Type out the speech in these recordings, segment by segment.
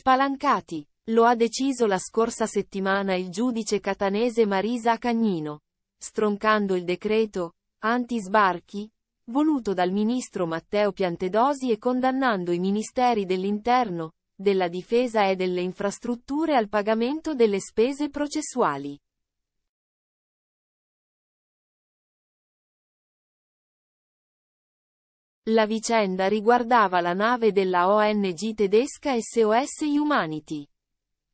spalancati. Lo ha deciso la scorsa settimana il giudice catanese Marisa Cagnino, stroncando il decreto anti-sbarchi voluto dal ministro Matteo Piantedosi e condannando i ministeri dell'interno, della difesa e delle infrastrutture al pagamento delle spese processuali. La vicenda riguardava la nave della ONG tedesca SOS Humanity.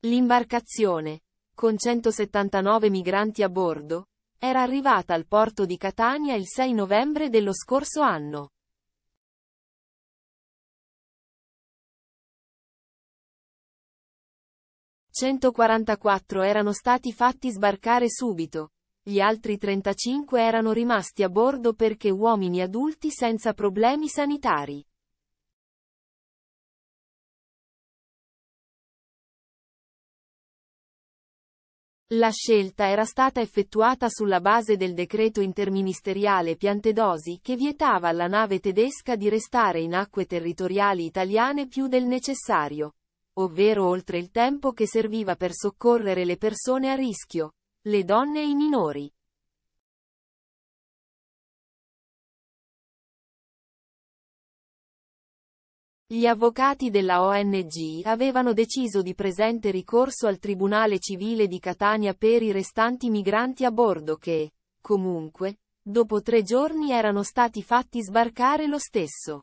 L'imbarcazione, con 179 migranti a bordo, era arrivata al porto di Catania il 6 novembre dello scorso anno. «144 erano stati fatti sbarcare subito, gli altri 35 erano rimasti a bordo perché uomini adulti senza problemi sanitari. La scelta era stata effettuata sulla base del decreto interministeriale Piantedosi che vietava alla nave tedesca di restare in acque territoriali italiane più del necessario, ovvero oltre il tempo che serviva per soccorrere le persone a rischio. Le donne e i minori. Gli avvocati della ONG avevano deciso di presente ricorso al Tribunale Civile di Catania per i restanti migranti a bordo che, comunque, dopo tre giorni erano stati fatti sbarcare lo stesso.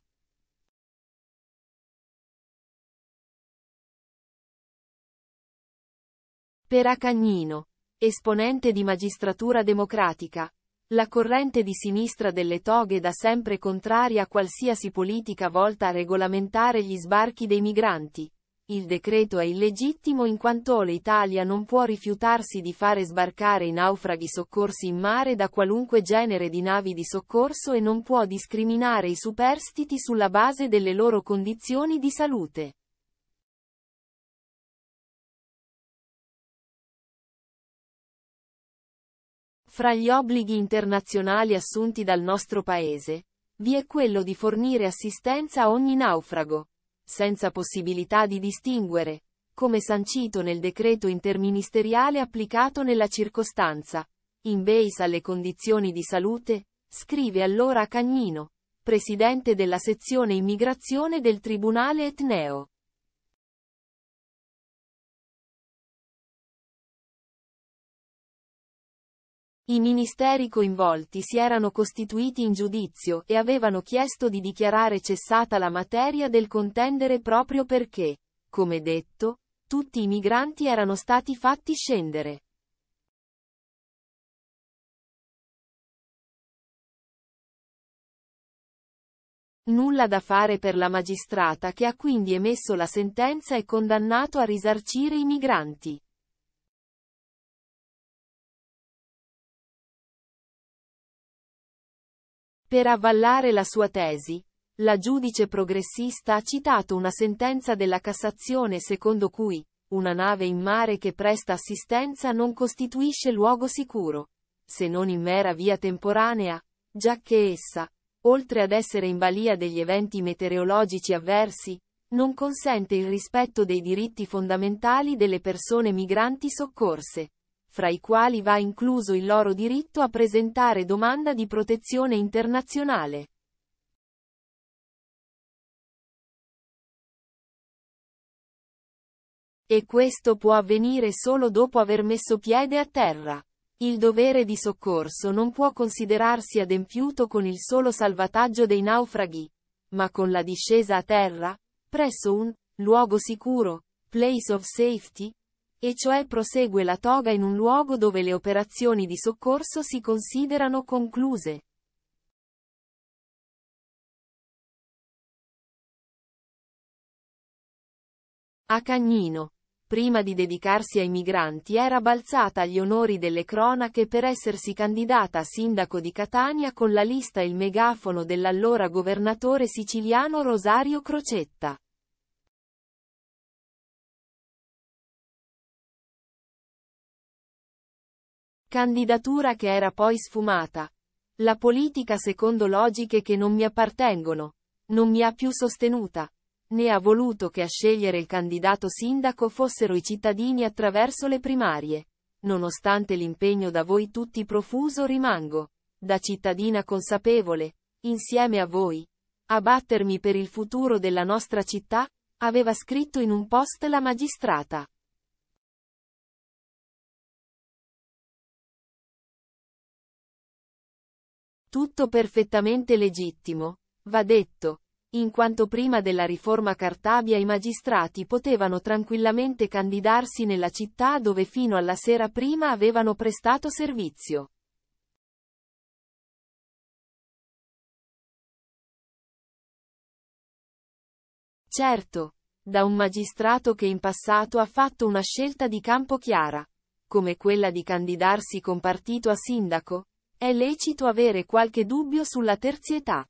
Per Acagnino, Esponente di magistratura democratica. La corrente di sinistra delle toghe da sempre contraria a qualsiasi politica volta a regolamentare gli sbarchi dei migranti. Il decreto è illegittimo in quanto l'Italia non può rifiutarsi di fare sbarcare i naufraghi soccorsi in mare da qualunque genere di navi di soccorso e non può discriminare i superstiti sulla base delle loro condizioni di salute. Fra gli obblighi internazionali assunti dal nostro Paese, vi è quello di fornire assistenza a ogni naufrago, senza possibilità di distinguere, come sancito nel decreto interministeriale applicato nella circostanza, in base alle condizioni di salute, scrive allora Cagnino, presidente della sezione immigrazione del Tribunale Etneo. I ministeri coinvolti si erano costituiti in giudizio e avevano chiesto di dichiarare cessata la materia del contendere proprio perché, come detto, tutti i migranti erano stati fatti scendere. Nulla da fare per la magistrata che ha quindi emesso la sentenza e condannato a risarcire i migranti. Per avvallare la sua tesi, la giudice progressista ha citato una sentenza della Cassazione secondo cui, una nave in mare che presta assistenza non costituisce luogo sicuro, se non in mera via temporanea, giacché essa, oltre ad essere in balia degli eventi meteorologici avversi, non consente il rispetto dei diritti fondamentali delle persone migranti soccorse fra i quali va incluso il loro diritto a presentare domanda di protezione internazionale. E questo può avvenire solo dopo aver messo piede a terra. Il dovere di soccorso non può considerarsi adempiuto con il solo salvataggio dei naufraghi, ma con la discesa a terra, presso un luogo sicuro, place of safety, e cioè prosegue la toga in un luogo dove le operazioni di soccorso si considerano concluse. A Cagnino. Prima di dedicarsi ai migranti era balzata agli onori delle cronache per essersi candidata a sindaco di Catania con la lista e Il megafono dell'allora governatore siciliano Rosario Crocetta. Candidatura che era poi sfumata. La politica secondo logiche che non mi appartengono. Non mi ha più sostenuta. Ne ha voluto che a scegliere il candidato sindaco fossero i cittadini attraverso le primarie. Nonostante l'impegno da voi tutti profuso rimango, da cittadina consapevole, insieme a voi, a battermi per il futuro della nostra città, aveva scritto in un post la magistrata. Tutto perfettamente legittimo, va detto, in quanto prima della riforma Cartabia i magistrati potevano tranquillamente candidarsi nella città dove fino alla sera prima avevano prestato servizio. Certo, da un magistrato che in passato ha fatto una scelta di campo chiara, come quella di candidarsi con partito a sindaco, è lecito avere qualche dubbio sulla terzietà.